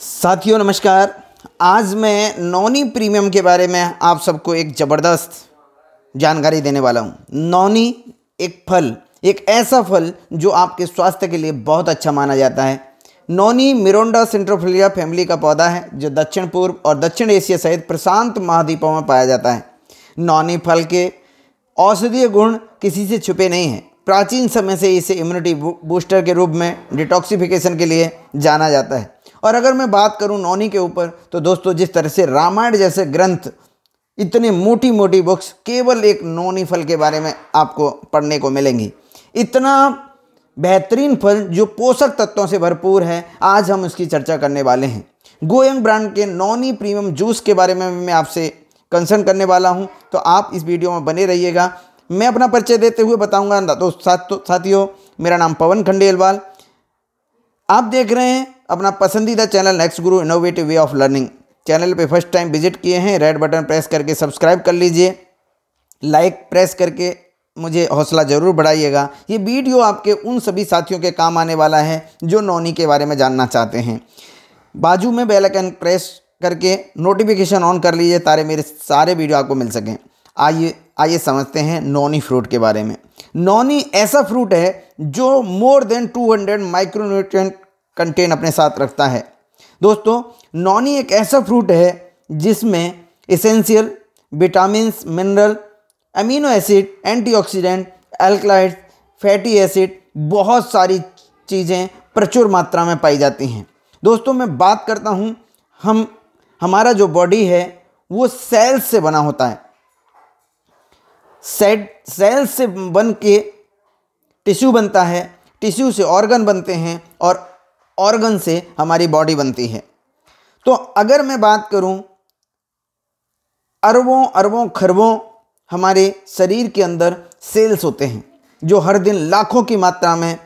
साथियों नमस्कार आज मैं नौनी प्रीमियम के बारे में आप सबको एक ज़बरदस्त जानकारी देने वाला हूँ नौनी एक फल एक ऐसा फल जो आपके स्वास्थ्य के लिए बहुत अच्छा माना जाता है नौनी मिरोंडा सेंट्रोफिलिया फैमिली का पौधा है जो दक्षिण पूर्व और दक्षिण एशिया सहित प्रशांत महाद्वीपों में पाया जाता है नौनी फल के औषधीय गुण किसी से छुपे नहीं हैं प्राचीन समय से इसे इम्यूनिटी बूस्टर के रूप में डिटॉक्सिफिकेशन के लिए जाना जाता है और अगर मैं बात करूं नौनी के ऊपर तो दोस्तों जिस तरह से रामायण जैसे ग्रंथ इतनी मोटी मोटी बुक्स केवल एक नौनी फल के बारे में आपको पढ़ने को मिलेंगी इतना बेहतरीन फल जो पोषक तत्वों से भरपूर है आज हम उसकी चर्चा करने वाले हैं गोयंग ब्रांड के नौनी प्रीमियम जूस के बारे में मैं आपसे कंसर्न करने वाला हूं तो आप इस वीडियो में बने रहिएगा मैं अपना परिचय देते हुए बताऊंगा तो साथियों मेरा नाम पवन खंडेलवाल आप देख रहे हैं अपना पसंदीदा channel Next Guru innovative way of learning channel पे फर्स्ट टाइम विजिट किए हैं रेड बटन प्रेस करके सब्सक्राइब कर लीजिए लाइक प्रेस करके मुझे हौसला ज़रूर बढ़ाइएगा ये वीडियो आपके उन सभी साथियों के काम आने वाला है जो नौनी के बारे में जानना चाहते हैं बाजू में बेल आइकन प्रेस करके नोटिफिकेशन ऑन कर लीजिए तारे मेरे सारे वीडियो आपको मिल सकें आइए आइए समझते हैं नॉनी फ्रूट के बारे में नॉनी ऐसा फ्रूट है जो मोर देन 200 माइक्रोन्यूट्रिय कंटेन अपने साथ रखता है दोस्तों नॉनी एक ऐसा फ्रूट है जिसमें essential vitamin mineral amino acid antioxidant alkaloid fatty acid बहुत सारी चीज़ें प्रचुर मात्रा में पाई जाती हैं दोस्तों मैं बात करता हूँ हम हमारा जो बॉडी है वो सेल्स से बना होता है सेड सेल से बन के टिश्यू बनता है टिश्यू से ऑर्गन बनते हैं और ऑर्गन से हमारी बॉडी बनती है तो अगर मैं बात करूं अरबों अरबों खरबों हमारे शरीर के अंदर सेल्स होते हैं जो हर दिन लाखों की मात्रा में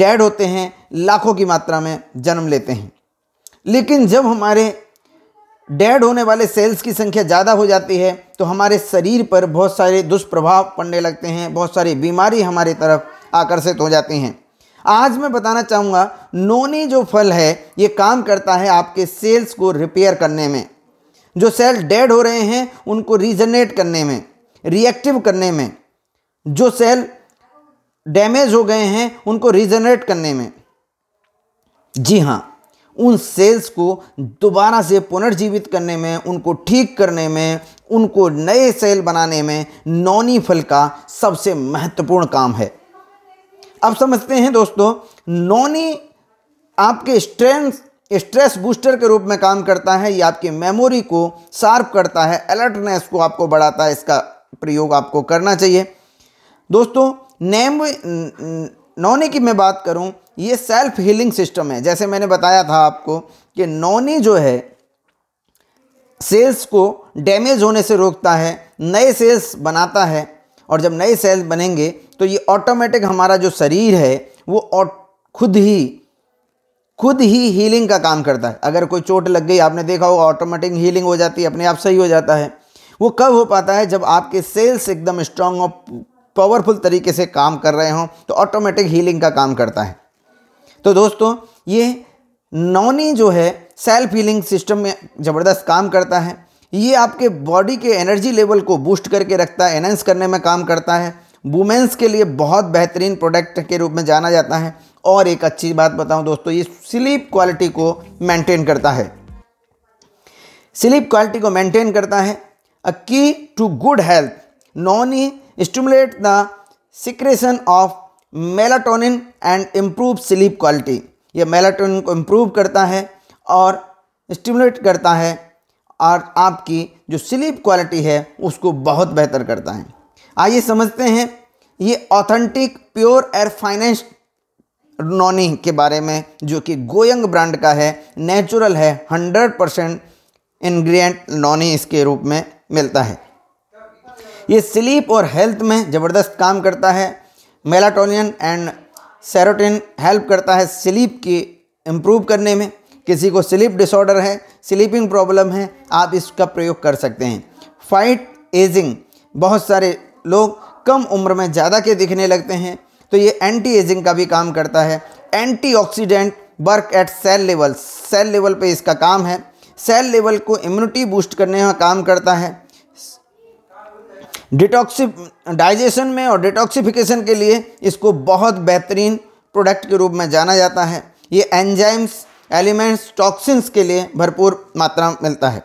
डेड होते हैं लाखों की मात्रा में जन्म लेते हैं लेकिन जब हमारे डेड होने वाले सेल्स की संख्या ज़्यादा हो जाती है तो हमारे शरीर पर बहुत सारे दुष्प्रभाव पड़ने लगते हैं बहुत सारी बीमारी हमारी तरफ आकर्षित हो जाती हैं आज मैं बताना चाहूँगा नोनी जो फल है ये काम करता है आपके सेल्स को रिपेयर करने में जो सेल डेड हो रहे हैं उनको रीजनरेट करने में रिएक्टिव करने में जो सेल डैमेज हो गए हैं उनको रीजनरेट करने में जी हाँ उन सेल्स को दोबारा से पुनर्जीवित करने में उनको ठीक करने में उनको नए सेल बनाने में नौनी फल का सबसे महत्वपूर्ण काम है अब समझते हैं दोस्तों नौनी आपके स्ट्रेंथ स्ट्रेस बूस्टर के रूप में काम करता है या आपकी मेमोरी को शार्प करता है अलर्टनेस को आपको बढ़ाता है इसका प्रयोग आपको करना चाहिए दोस्तों नैम नौनी की मैं बात करूं ये सेल्फ हीलिंग सिस्टम है जैसे मैंने बताया था आपको कि नौनी जो है सेल्स को डैमेज होने से रोकता है नए सेल्स बनाता है और जब नए सेल्स बनेंगे तो ये ऑटोमेटिक हमारा जो शरीर है वो खुद ही खुद ही हीलिंग का काम करता है अगर कोई चोट लग गई आपने देखा होगा ऑटोमेटिक हीलिंग हो जाती है अपने आप सही हो जाता है वो कब हो पाता है जब आपके सेल्स एकदम स्ट्रांग और पावरफुल तरीके से काम कर रहे हों तो ऑटोमेटिक हीलिंग का काम करता है तो दोस्तों ये नौनी जो है सेल्फ हीलिंग सिस्टम में ज़बरदस्त काम करता है ये आपके बॉडी के एनर्जी लेवल को बूस्ट करके रखता है एनहेंस करने में काम करता है वुमेंस के लिए बहुत बेहतरीन प्रोडक्ट के रूप में जाना जाता है और एक अच्छी बात बताऊं दोस्तों ये स्लीप क्वालिटी को मेंटेन करता है स्लीप क्वालिटी को मेंटेन करता है a key to good health noni stimulate the secretion of melatonin and improve sleep quality ये मेलाटोनिन को इम्प्रूव करता है और स्टिमुलेट करता है और आपकी जो स्लीप क्वालिटी है उसको बहुत बेहतर करता है आइए समझते हैं ये authentic pure air finance noni के बारे में जो कि गोयंग ब्रांड का है नेचुरल है हंड्रेड परसेंट इन्ग्रीडियंट नोनी इसके रूप में मिलता है ये स्लीप और हेल्थ में ज़बरदस्त काम करता है मेलाटोनियन एंड सेरोटिन हेल्प करता है स्लीप की इम्प्रूव करने में किसी को स्लीप डिसऑर्डर है स्लीपिंग प्रॉब्लम है आप इसका प्रयोग कर सकते हैं फाइट एजिंग बहुत सारे लोग कम उम्र में ज़्यादा के दिखने लगते हैं तो ये एंटी एजिंग का भी काम करता है antioxidant work at cell level cell level पे इसका काम है सेल लेवल को इम्यूनिटी बूस्ट करने का काम करता है डाइजेशन में और डिटॉक्सीफिकेशन के लिए इसको बहुत बेहतरीन प्रोडक्ट के रूप में जाना जाता है ये एंजाइम्स एलिमेंट्स टॉक्सिन्स के लिए भरपूर मात्रा मिलता है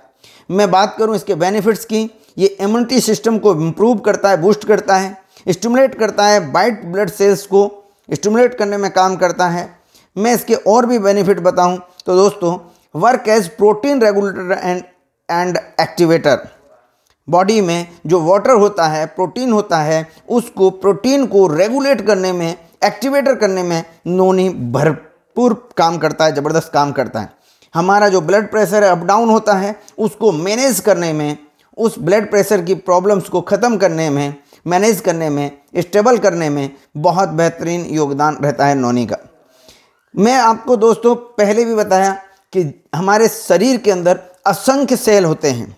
मैं बात करूँ इसके बेनिफिट्स की ये इम्यूनिटी सिस्टम को इम्प्रूव करता है बूस्ट करता है स्टमुलेट करता है वाइट ब्लड सेल्स को स्टमुलेट करने में काम करता है मैं इसके और भी बेनिफिट बताऊं तो दोस्तों work as protein regulator and and activator body में जो वाटर होता है प्रोटीन होता है उसको प्रोटीन को रेगुलेट करने में एक्टिवेटर करने में नोनी भरपूर काम करता है ज़बरदस्त काम करता है हमारा जो ब्लड प्रेशर है अप डाउन होता है उसको मैनेज करने में उस ब्लड प्रेशर की प्रॉब्लम्स को ख़त्म करने में मैनेज करने में स्टेबल करने में बहुत बेहतरीन योगदान रहता है नोनी का मैं आपको दोस्तों पहले भी बताया कि हमारे शरीर के अंदर असंख्य सेल होते हैं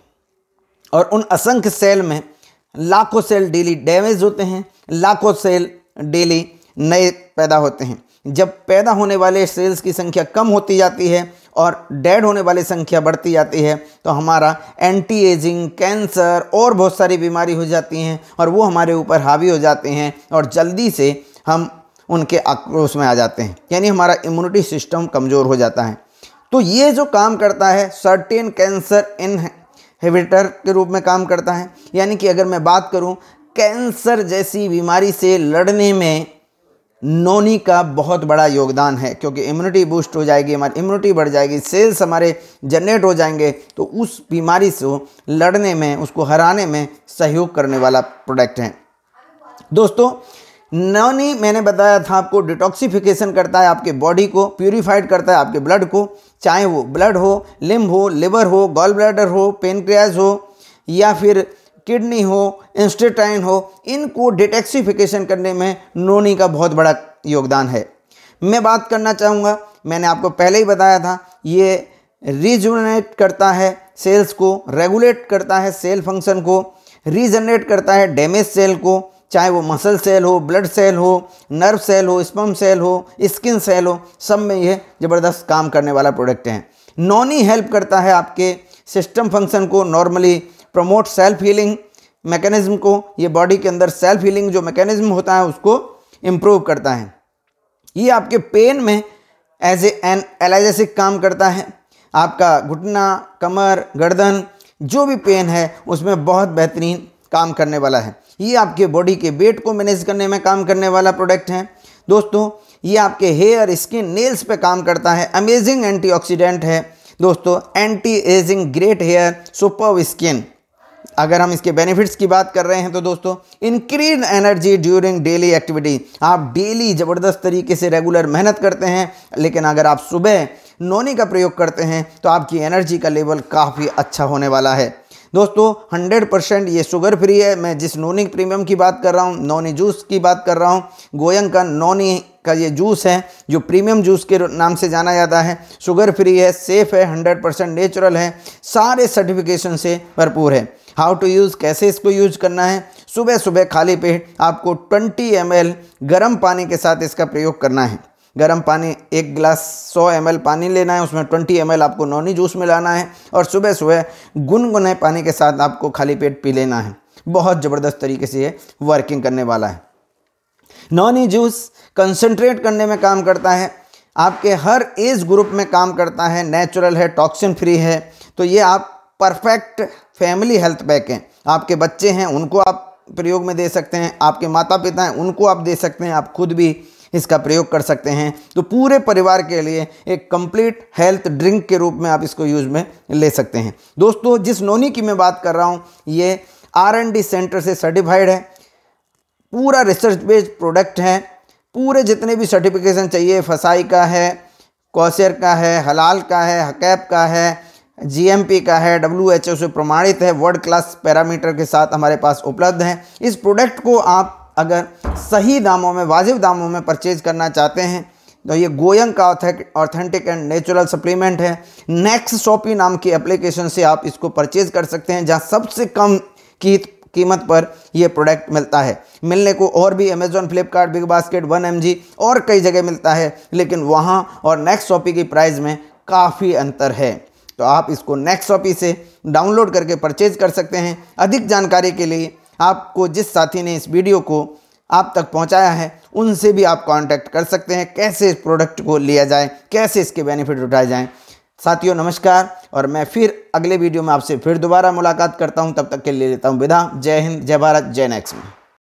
और उन असंख्य सेल में लाखों सेल डेली डैमेज होते हैं लाखों सेल डेली नए पैदा होते हैं जब पैदा होने वाले सेल्स की संख्या कम होती जाती है और डेड होने वाली संख्या बढ़ती जाती है तो हमारा एंटी एजिंग कैंसर और बहुत सारी बीमारी हो जाती हैं और वो हमारे ऊपर हावी हो जाते हैं और जल्दी से हम उनके आक्रोश में आ जाते हैं यानी हमारा इम्यूनिटी सिस्टम कमज़ोर हो जाता है तो ये जो काम करता है सर्टेन कैंसर इन हेबिटर के रूप में काम करता है यानी कि अगर मैं बात करूं कैंसर जैसी बीमारी से लड़ने में नोनी का बहुत बड़ा योगदान है क्योंकि इम्यूनिटी बूस्ट हो जाएगी हमारी इम्यूनिटी बढ़ जाएगी सेल्स हमारे जनरेट हो जाएंगे तो उस बीमारी से लड़ने में उसको हराने में सहयोग करने वाला प्रोडक्ट है दोस्तों नॉनी मैंने बताया था आपको डिटॉक्सिफिकेशन करता है आपके बॉडी को प्यूरिफाइड करता है आपके ब्लड को चाहे वो ब्लड हो लिम्ब हो लिवर हो गॉल ब्लैडर हो पेनक्रियाज हो या फिर किडनी हो इंस्टेटाइन हो इनको डिटॉक्सिफिकेशन करने में नोनी का बहुत बड़ा योगदान है मैं बात करना चाहूँगा मैंने आपको पहले ही बताया था ये रिजुनेट करता है सेल्स को रेगुलेट करता है सेल फंक्शन को रिजनरेट करता है डैमेज सेल को चाहे वो मसल सेल हो ब्लड सेल हो नर्व सेल हो स्पम सेल हो स्किन सेल हो सब में यह ज़बरदस्त काम करने वाला प्रोडक्ट है नॉनी हेल्प करता है आपके सिस्टम फंक्शन को normally promote self healing mechanism को ये बॉडी के अंदर सेल्फ हीलिंग जो मैकेनिज़्म होता है उसको इम्प्रूव करता है ये आपके पेन में एज एन एलाइजेसिक काम करता है आपका घुटना कमर गर्दन जो भी पेन है उसमें बहुत बेहतरीन काम करने वाला है ये आपके बॉडी के वेट को मैनेज करने में काम करने वाला प्रोडक्ट है दोस्तों ये आपके हेयर स्किन नेल्स पे काम करता है अमेजिंग एंटीऑक्सीडेंट है दोस्तों anti aging great hair super skin अगर हम इसके बेनिफिट्स की बात कर रहे हैं तो दोस्तों increase energy during daily activity आप डेली ज़बरदस्त तरीके से रेगुलर मेहनत करते हैं लेकिन अगर आप सुबह नोनी का प्रयोग करते हैं तो आपकी एनर्जी का लेवल काफ़ी अच्छा होने वाला है दोस्तों हंड्रेड परसेंट ये शुगर फ्री है मैं जिस नोनी प्रीमियम की बात कर रहा हूँ नोनी जूस की बात कर रहा हूँ गोयंग का नोनी का ये जूस है जो प्रीमियम जूस के नाम से जाना जाता है शुगर फ्री है सेफ़ है हंड्रेड परसेंट नेचुरल है सारे सर्टिफिकेशन से भरपूर है हाउ टू यूज़ कैसे इसको यूज करना है सुबह सुबह खाली पेट आपको ट्वेंटी एम गर्म पानी के साथ इसका प्रयोग करना है गर्म पानी एक गिलास 100 एम पानी लेना है उसमें 20 एम आपको नोनी जूस मिलाना है और सुबह सुबह गुनगुने पानी के साथ आपको खाली पेट पी लेना है बहुत ज़बरदस्त तरीके से ये वर्किंग करने वाला है नॉनी जूस कंसनट्रेट करने में काम करता है आपके हर एज ग्रुप में काम करता है नेचुरल है टॉक्सिन फ्री है तो ये आप परफेक्ट फैमिली हेल्थ पैक हैं आपके बच्चे हैं उनको आप प्रयोग में दे सकते हैं आपके माता पिता हैं उनको आप दे सकते हैं आप खुद भी इसका प्रयोग कर सकते हैं तो पूरे परिवार के लिए एक कंप्लीट हेल्थ ड्रिंक के रूप में आप इसको यूज में ले सकते हैं दोस्तों जिस नोनी की मैं बात कर रहा हूँ ये आर एंड डी सेंटर से सर्टिफाइड है पूरा रिसर्च बेस्ड प्रोडक्ट है पूरे जितने भी सर्टिफिकेशन चाहिए फसाई का है कौशर का है हलाल का है हकैप का है जीएमपी का है डब्ल्यू एच ओ से प्रमाणित है वर्ल्ड क्लास पैरामीटर के साथ हमारे पास उपलब्ध है इस प्रोडक्ट को आप अगर सही दामों में वाजिब दामों में परचेज करना चाहते हैं तो ये गोयंग का ऑथेंटिक एंड नेचुरल सप्लीमेंट है नेक्स्ट शॉपी नाम की एप्लीकेशन से आप इसको परचेज कर सकते हैं जहाँ सबसे कम की कीमत पर यह प्रोडक्ट मिलता है मिलने को और भी Amazon Flipkart Big Basket one M और कई जगह मिलता है लेकिन वहाँ और नेक्स्ट शॉपी की प्राइस में काफ़ी अंतर है तो आप इसको नेक्स्ट शॉपी से डाउनलोड करके परचेज कर सकते हैं अधिक जानकारी के लिए आपको जिस साथी ने इस वीडियो को आप तक पहुंचाया है उनसे भी आप कांटेक्ट कर सकते हैं कैसे इस प्रोडक्ट को लिया जाए कैसे इसके बेनिफिट उठाए जाएं साथियों नमस्कार और मैं फिर अगले वीडियो में आपसे फिर दोबारा मुलाकात करता हूँ तब तक के लिए लेता हूँ विदा जय हिंद जय भारत जय नेक्स्ट